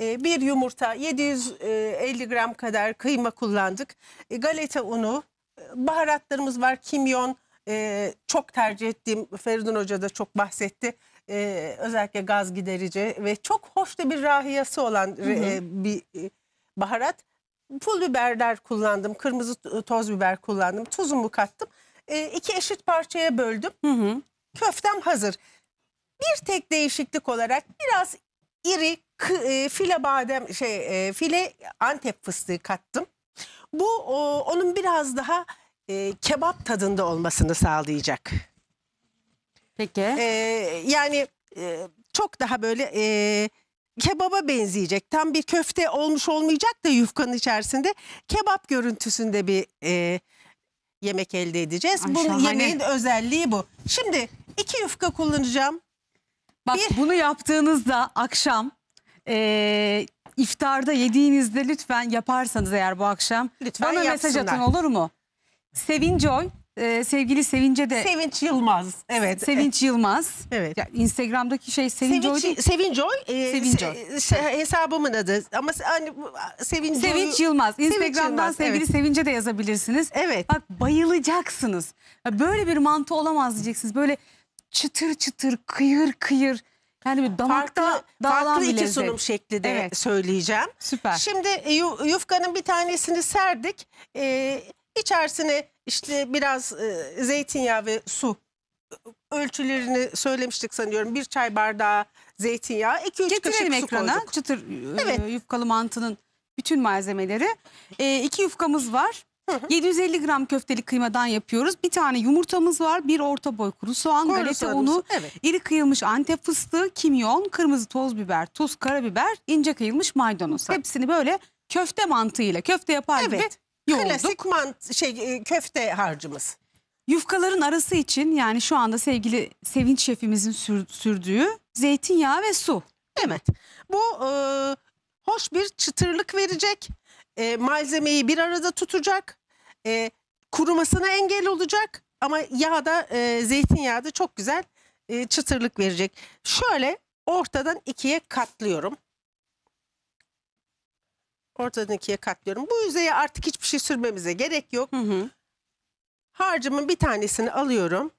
Ee, bir yumurta, 750 e, gram kadar kıyma kullandık. E, galeta unu, e, baharatlarımız var, kimyon. çok tercih ettiğim, Feridun Hoca da çok bahsetti. özellikle gaz giderici ve çok hoş da bir rahiyası olan hı hı. bir baharat. Pul biberler kullandım, kırmızı toz biber kullandım, tuzumu kattım. İki eşit parçaya böldüm. Hı hı. Köftem hazır. Bir tek değişiklik olarak biraz iri kı, e, file badem şey e, file Antep fıstığı kattım. Bu o, onun biraz daha e, kebap tadında olmasını sağlayacak. Peki. E, yani e, çok daha böyle e, kebaba benzeyecek. Tam bir köfte olmuş olmayacak da yufkanın içerisinde kebap görüntüsünde bir e, yemek elde edeceğiz. Ay, Bu yemeğin özelliği bu. Şimdi iki yufka kullanacağım. Bak bir... bunu yaptığınızda akşam e, iftarda yediğinizde lütfen yaparsanız eğer bu akşam lütfen bana yapsınlar. mesaj atın olur mu? Sevincoy e, sevgili sevince de Sevinç Yılmaz. Evet. Sevinç Yılmaz. Evet. Ya, Instagram'daki şey Sevincoy. Sevinç, Sevincoy. E, Se, se, şey, hesabımın adı. Ama hani Sevincoy. Sevinç Yılmaz. Instagram'dan Sevinç Yılmaz, sevgili evet. Sevinç'e de yazabilirsiniz. Evet. Bak bayılacaksınız. Böyle bir mantı olamaz diyeceksiniz. Böyle çıtır çıtır, kıyır kıyır yani bir damakta farklı, dağılan farklı bir iki lezzet. sunum şekli de Evet. söyleyeceğim. Süper. Şimdi e, yufkanın bir tanesini serdik. Ee, içerisine işte biraz e, zeytinyağı ve su e, ölçülerini söylemiştik sanıyorum. Bir çay bardağı zeytinyağı, 2-3 Getirelim kaşık su ekrana çıtır e, Evet. yufkalı mantının bütün malzemeleri. E, iki yufkamız var. 750 gram köfteli kıymadan yapıyoruz. Bir tane yumurtamız var, bir orta boy kuru soğan, Kuru galeta soğanımız, unu, evet. iri kıyılmış antep fıstığı, kimyon, kırmızı toz biber, tuz, karabiber, ince kıyılmış maydanoz. Hepsini böyle köfte mantığıyla, köfte yapar gibi yoğurduk. Klasik mant şey e, köfte harcımız. Yufkaların arası için yani şu anda sevgili Sevinç şefimizin sür- sürdüğü zeytinyağı ve su. Evet. Bu e, hoş bir çıtırlık verecek. E, malzemeyi bir arada tutacak e, kurumasına engel olacak ama yağ da e, zeytinyağı da çok güzel e, çıtırlık verecek. Şöyle ortadan ikiye katlıyorum. Ortadan ikiye katlıyorum. Bu yüzeye artık hiçbir şey sürmemize gerek yok. Hı hı. Harcımın bir tanesini alıyorum.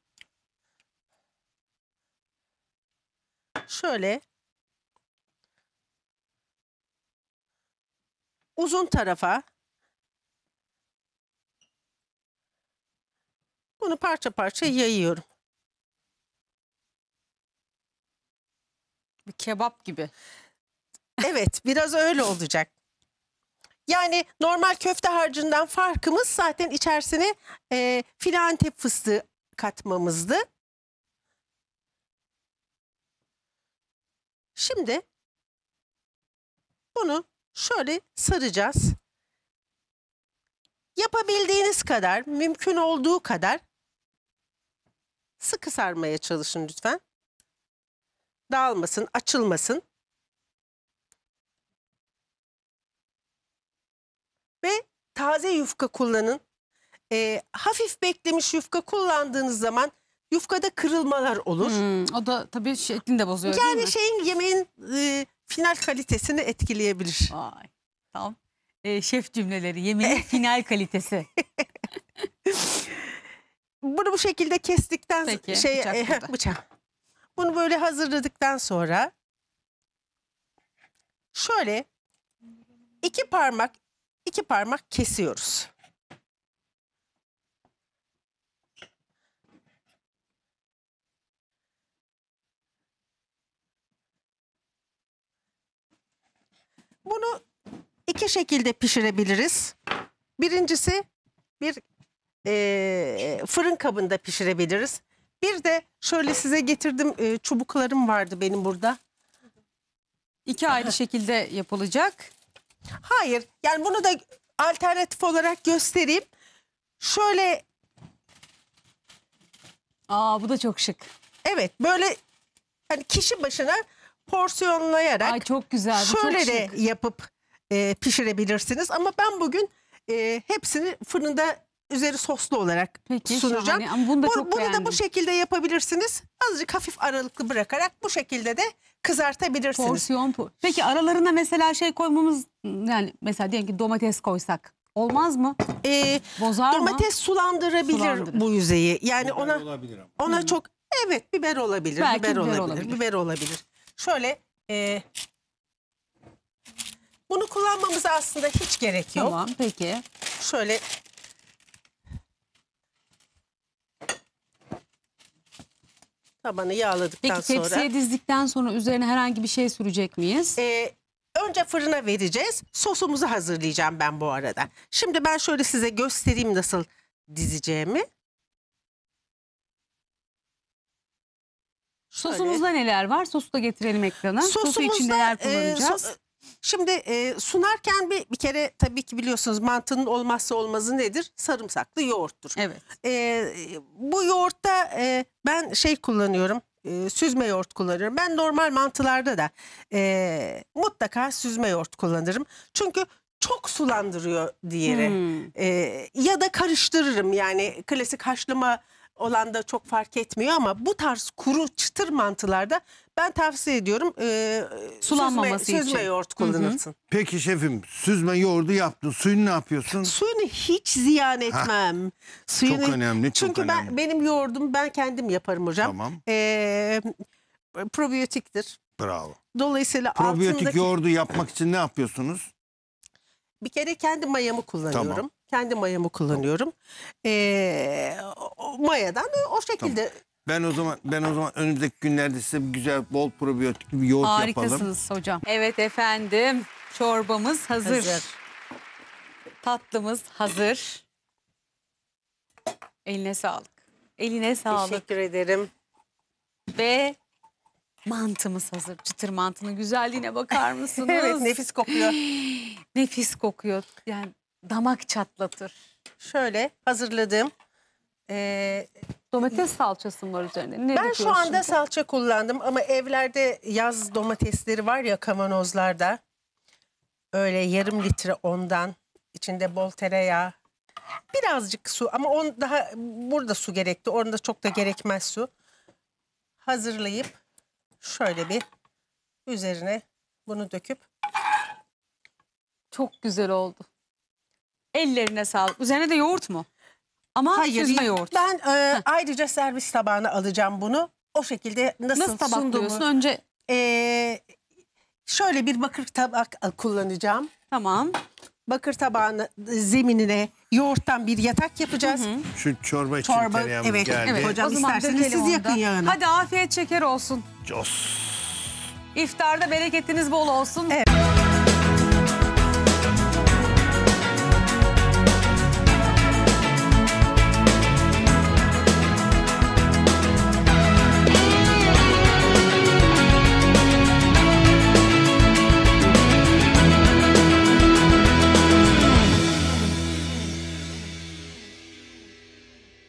Şöyle uzun tarafa Bunu parça parça yayıyorum. Bir kebap gibi. Evet biraz öyle olacak. Yani normal köfte harcından farkımız zaten içerisine e, filantep fıstığı katmamızdı. Şimdi bunu şöyle saracağız. Yapabildiğiniz kadar, mümkün olduğu kadar sıkı sarmaya çalışın lütfen. Dağılmasın, açılmasın. Ve taze yufka kullanın. E, hafif beklemiş yufka kullandığınız zaman yufkada kırılmalar olur. Hmm, o da tabii şeklini de bozuyor yani değil mi? şeyin yemeğin e, final kalitesini etkileyebilir. Vay, tamam. E, şef cümleleri, yemeğin final kalitesi bunu bu şekilde kestikten Peki, şey bıçak e, bıçak. Bunu böyle hazırladıktan sonra şöyle iki parmak iki parmak kesiyoruz. Bunu iki şekilde pişirebiliriz. Birincisi bir e, fırın kabında pişirebiliriz. Bir de şöyle size getirdim e, çubuklarım vardı benim burada. İki ayrı şekilde yapılacak. Hayır yani bunu da alternatif olarak göstereyim. Şöyle Aa bu da çok şık. evet böyle hani kişi başına porsiyonlayarak Ay çok güzel. şöyle çok de şık. yapıp e, pişirebilirsiniz. Ama ben bugün e, hepsini fırında üzeri soslu olarak Peki, sunacağım. Şahane. Bunu da Bu- çok bunu da bu şekilde yapabilirsiniz. Azıcık hafif aralıklı bırakarak bu şekilde de kızartabilirsiniz. Porsiyon Peki aralarına mesela şey koymamız yani mesela diyelim ki domates koysak olmaz mı? Ee, Bozar mı? domates sulandırabilir Sulandırır. bu yüzeyi. Yani ona olabilir ama. ona çok evet biber olabilir, Belki biber, biber olabilir, olabilir. biber olabilir. Şöyle e, bunu kullanmamıza aslında hiç gerek yok. Tamam peki. Şöyle Tabanı yağladıktan Peki sonra. tepsiye dizdikten sonra üzerine herhangi bir şey sürecek miyiz? Ee, önce fırına vereceğiz. Sosumuzu hazırlayacağım ben bu arada. Şimdi ben şöyle size göstereyim nasıl dizeceğimi. Sosumuzda neler var? Sosu da getirelim ekrana. Sosu için Sosumuzda, neler e, kullanacağız? Şimdi e, sunarken bir, bir kere tabii ki biliyorsunuz mantının olmazsa olmazı nedir? Sarımsaklı yoğurttur. Evet. E, bu yoğurtta e, ben şey kullanıyorum e, süzme yoğurt kullanıyorum. Ben normal mantılarda da e, mutlaka süzme yoğurt kullanırım. Çünkü çok sulandırıyor diğeri. Hmm. E, ya da karıştırırım yani klasik haşlama olan da çok fark etmiyor ama bu tarz kuru çıtır mantılarda ben tavsiye ediyorum e, Sulanmaması süzme, süzme için. yoğurt kullanılsın. Peki şefim süzme yoğurdu yaptın. Suyunu ne yapıyorsun? Suyunu hiç ziyan etmem. Suyunu, Çok önemli, çok Çünkü ben benim yoğurdum ben kendim yaparım hocam. Tamam. E, probiyotiktir. Bravo. Dolayısıyla Probiyotik altındaki yoğurdu yapmak için ne yapıyorsunuz? bir kere kendi mayamı kullanıyorum. Tamam. Kendi mayamı kullanıyorum. Ee, o- mayadan o şekilde Ben o zaman ben o zaman önümüzdeki günlerde size bir güzel bol probiyotik bir yoğurt yapalım. Harikasınız hocam. Evet efendim. Çorbamız hazır. Hazır. Tatlımız hazır. Eline sağlık. Eline sağlık. teşekkür ederim. Ve Mantımız hazır. Çıtır mantının güzelliğine bakar mısınız? evet nefis kokuyor. nefis kokuyor. Yani damak çatlatır. Şöyle hazırladım. e, Domates salçası mı var üzerinde? Ne ben şu anda şimdi? salça kullandım ama evlerde yaz domatesleri var ya kavanozlarda. Öyle yarım litre ondan içinde bol tereyağı. Birazcık su ama on daha burada su gerekti. Orada çok da gerekmez su. Hazırlayıp şöyle bir üzerine bunu döküp Çok güzel oldu. Ellerine sağlık. Üzerine de yoğurt mu? Ama süzme yoğurt. Ben e, ayrıca servis tabağına alacağım bunu. O şekilde nasıl, Nasıl sunduğumu. tabaklıyorsun? Önce E, şöyle bir bakır tabak kullanacağım. tamam bakır tabağın zeminine yoğurttan bir yatak yapacağız. Şu çorba için Çorba, tereyağımız evet, geldi. evet hocam. O isterseniz siz onu da. yağını. Hadi afiyet şeker olsun. Cos. İftarda bereketiniz bol olsun. Evet.